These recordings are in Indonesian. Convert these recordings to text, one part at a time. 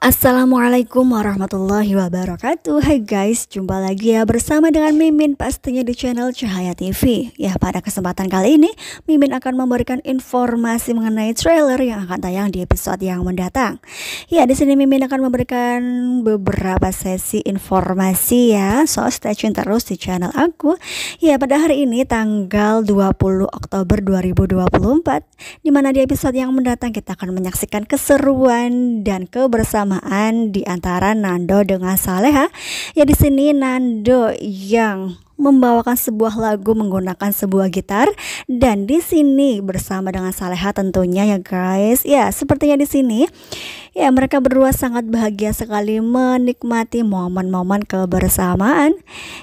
Assalamualaikum warahmatullahi wabarakatuh Hai guys, jumpa lagi ya bersama dengan Mimin pastinya di channel Cahaya TV Ya pada kesempatan kali ini Mimin akan memberikan informasi mengenai trailer yang akan tayang di episode yang mendatang Ya di sini Mimin akan memberikan beberapa sesi informasi ya So stay tune terus di channel aku Ya pada hari ini tanggal 20 Oktober 2024 Dimana di episode yang mendatang kita akan menyaksikan keseruan dan kebersamaan persamaan di antara Nando dengan Saleha. Ya di sini Nando yang membawakan sebuah lagu menggunakan sebuah gitar dan di sini bersama dengan Saleha tentunya ya guys. Ya, sepertinya di sini ya mereka berdua sangat bahagia sekali menikmati momen-momen kebersamaan.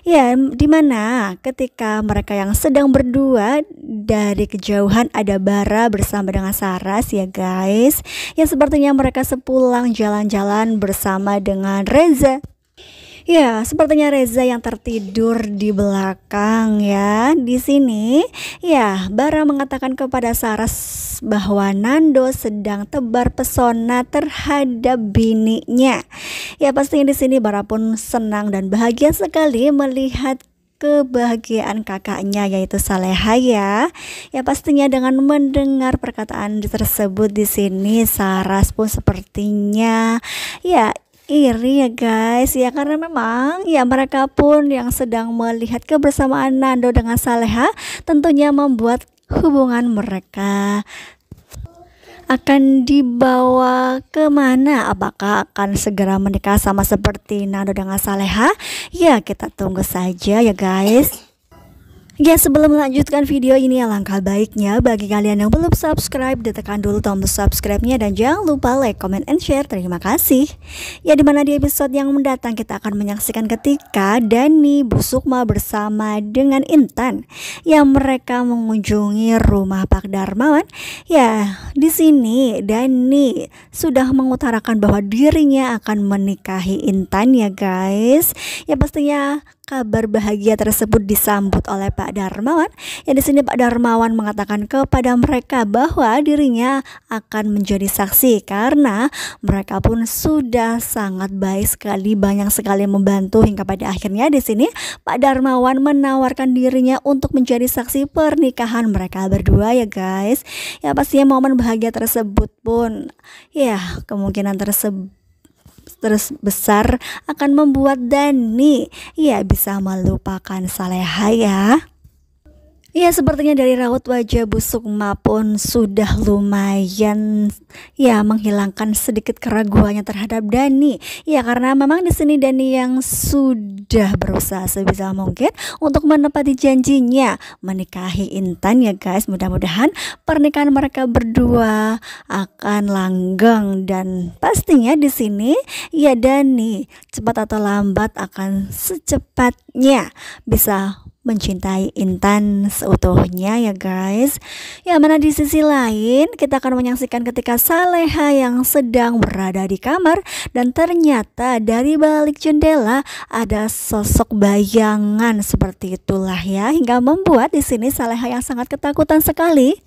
Ya, di mana ketika mereka yang sedang berdua dari kejauhan ada Bara bersama dengan Saras ya guys. ya sepertinya mereka sepulang jalan-jalan bersama dengan Reza Ya, sepertinya Reza yang tertidur di belakang ya. Di sini, ya, Bara mengatakan kepada Saras bahwa Nando sedang tebar pesona terhadap bininya. Ya, pastinya di sini Bara pun senang dan bahagia sekali melihat kebahagiaan kakaknya yaitu Saleha ya. Ya pastinya dengan mendengar perkataan tersebut di sini Saras pun sepertinya ya iri ya guys ya karena memang ya mereka pun yang sedang melihat kebersamaan Nando dengan Saleha tentunya membuat hubungan mereka akan dibawa kemana? Apakah akan segera menikah sama seperti Nando dengan Saleha? Ya kita tunggu saja ya guys. Ya sebelum melanjutkan video ini alangkah baiknya bagi kalian yang belum subscribe ditekan dulu tombol subscribe-nya dan jangan lupa like, comment, and share. Terima kasih. Ya dimana di episode yang mendatang kita akan menyaksikan ketika Dani Busukma bersama dengan Intan yang mereka mengunjungi rumah Pak Darmawan. Ya di sini Dani sudah mengutarakan bahwa dirinya akan menikahi Intan ya guys. Ya pastinya kabar bahagia tersebut disambut oleh Pak Darmawan. Ya di sini Pak Darmawan mengatakan kepada mereka bahwa dirinya akan menjadi saksi karena mereka pun sudah sangat baik sekali, banyak sekali membantu hingga pada akhirnya di sini Pak Darmawan menawarkan dirinya untuk menjadi saksi pernikahan mereka berdua ya guys. Ya pastinya momen bahagia tersebut pun ya kemungkinan tersebut terus besar akan membuat Dani ya bisa melupakan Saleha ya. Ya sepertinya dari raut wajah busuk Sukma pun sudah lumayan ya menghilangkan sedikit keraguannya terhadap Dani. Ya karena memang di sini Dani yang sudah berusaha sebisa mungkin untuk menepati janjinya menikahi Intan ya guys. Mudah-mudahan pernikahan mereka berdua akan langgeng dan pastinya di sini ya Dani cepat atau lambat akan secepatnya bisa mencintai Intan seutuhnya ya guys Ya mana di sisi lain kita akan menyaksikan ketika Saleha yang sedang berada di kamar Dan ternyata dari balik jendela ada sosok bayangan seperti itulah ya Hingga membuat di sini Saleha yang sangat ketakutan sekali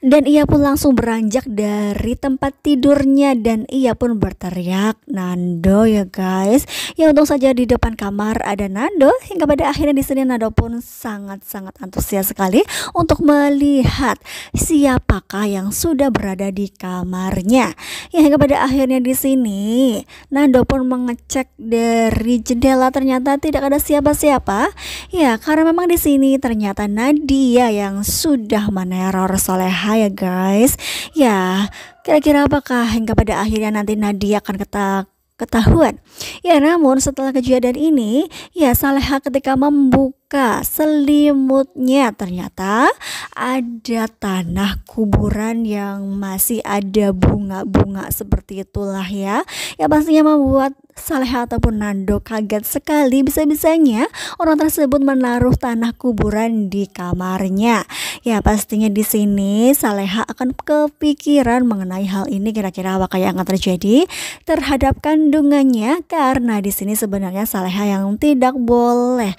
dan ia pun langsung beranjak dari tempat tidurnya dan ia pun berteriak Nando ya guys. Ya untung saja di depan kamar ada Nando hingga pada akhirnya di sini Nando pun sangat-sangat antusias sekali untuk melihat siapakah yang sudah berada di kamarnya. Ya hingga pada akhirnya di sini Nando pun mengecek dari jendela ternyata tidak ada siapa-siapa. Ya karena memang di sini ternyata Nadia yang sudah meneror Soleha Ya guys Ya kira-kira apakah hingga pada akhirnya nanti Nadia akan ketak ketahuan. Ya namun setelah kejadian ini, ya Saleha ketika membuka selimutnya ternyata ada tanah kuburan yang masih ada bunga-bunga seperti itulah ya. Ya pastinya membuat Saleh ataupun Nando kaget sekali bisa-bisanya orang tersebut menaruh tanah kuburan di kamarnya. Ya pastinya di sini Saleha akan kepikiran mengenai hal ini kira-kira apa yang akan terjadi terhadap kandungannya karena di sini sebenarnya Saleha yang tidak boleh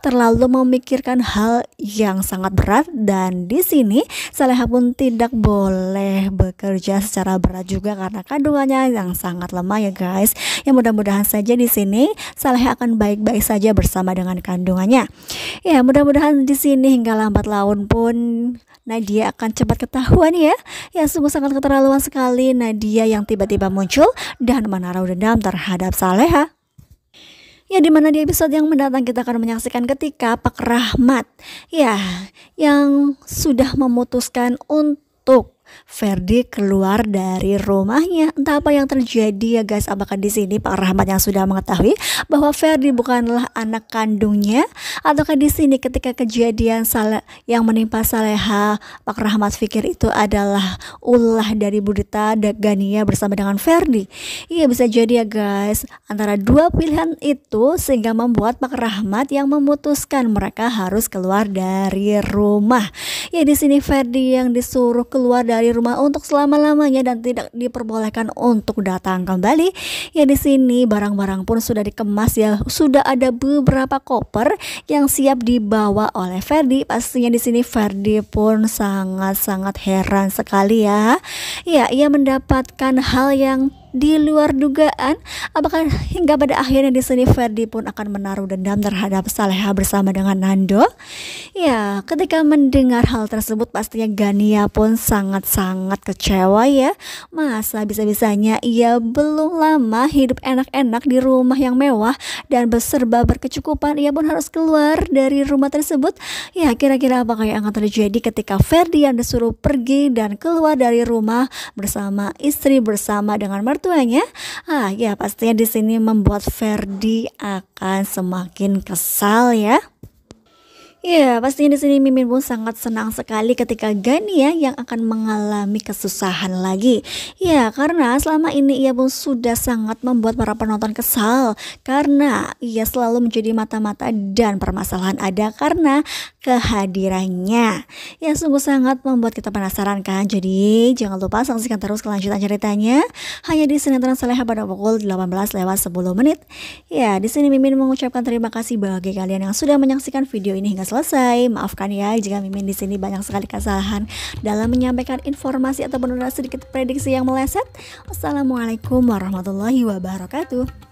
terlalu memikirkan hal yang sangat berat dan di sini Saleha pun tidak boleh bekerja secara berat juga karena kandungannya yang sangat lemah ya guys. Ya mudah-mudahan saja di sini Saleha akan baik-baik saja bersama dengan kandungannya. Ya mudah-mudahan di sini hingga lambat laun pun Nadia akan cepat ketahuan ya. Ya sungguh sangat keterlaluan sekali Nadia yang tiba-tiba muncul dan menaruh dendam terhadap Saleha. Ya di mana di episode yang mendatang kita akan menyaksikan ketika Pak Rahmat ya yang sudah memutuskan untuk Ferdi keluar dari rumahnya. Entah apa yang terjadi ya guys, apakah di sini Pak Rahmat yang sudah mengetahui bahwa Ferdi bukanlah anak kandungnya ataukah di sini ketika kejadian salah yang menimpa Saleha, Pak Rahmat pikir itu adalah ulah dari Budita Dagania bersama dengan Ferdi. Iya bisa jadi ya guys, antara dua pilihan itu sehingga membuat Pak Rahmat yang memutuskan mereka harus keluar dari rumah. Ya di sini Ferdi yang disuruh keluar dari dari rumah untuk selama-lamanya dan tidak diperbolehkan untuk datang kembali. Ya di sini barang-barang pun sudah dikemas ya. Sudah ada beberapa koper yang siap dibawa oleh Ferdi. Pastinya di sini Ferdi pun sangat-sangat heran sekali ya. Ya, ia mendapatkan hal yang di luar dugaan. Apakah hingga pada akhirnya di sini Ferdi pun akan menaruh dendam terhadap Saleha bersama dengan Nando? Ya, ketika mendengar hal tersebut pastinya Gania pun sangat-sangat kecewa ya. Masa bisa-bisanya ia belum lama hidup enak-enak di rumah yang mewah dan berserba berkecukupan ia pun harus keluar dari rumah tersebut. Ya, kira-kira apakah yang akan terjadi ketika Ferdi yang disuruh pergi dan keluar dari rumah bersama istri bersama dengan Mert mertuanya. Ah, ya pastinya di sini membuat Ferdi akan semakin kesal ya. Ya, pastinya di sini Mimin pun sangat senang sekali ketika Gania yang akan mengalami kesusahan lagi. Ya, karena selama ini ia pun sudah sangat membuat para penonton kesal karena ia selalu menjadi mata-mata dan permasalahan ada karena kehadirannya yang sungguh sangat membuat kita penasaran kan jadi jangan lupa saksikan terus kelanjutan ceritanya hanya di sinetron seleha pada pukul 18 lewat 10 menit ya di sini Mimin mengucapkan terima kasih bagi kalian yang sudah menyaksikan video ini hingga selesai maafkan ya jika Mimin di sini banyak sekali kesalahan dalam menyampaikan informasi atau benar sedikit prediksi yang meleset assalamualaikum warahmatullahi wabarakatuh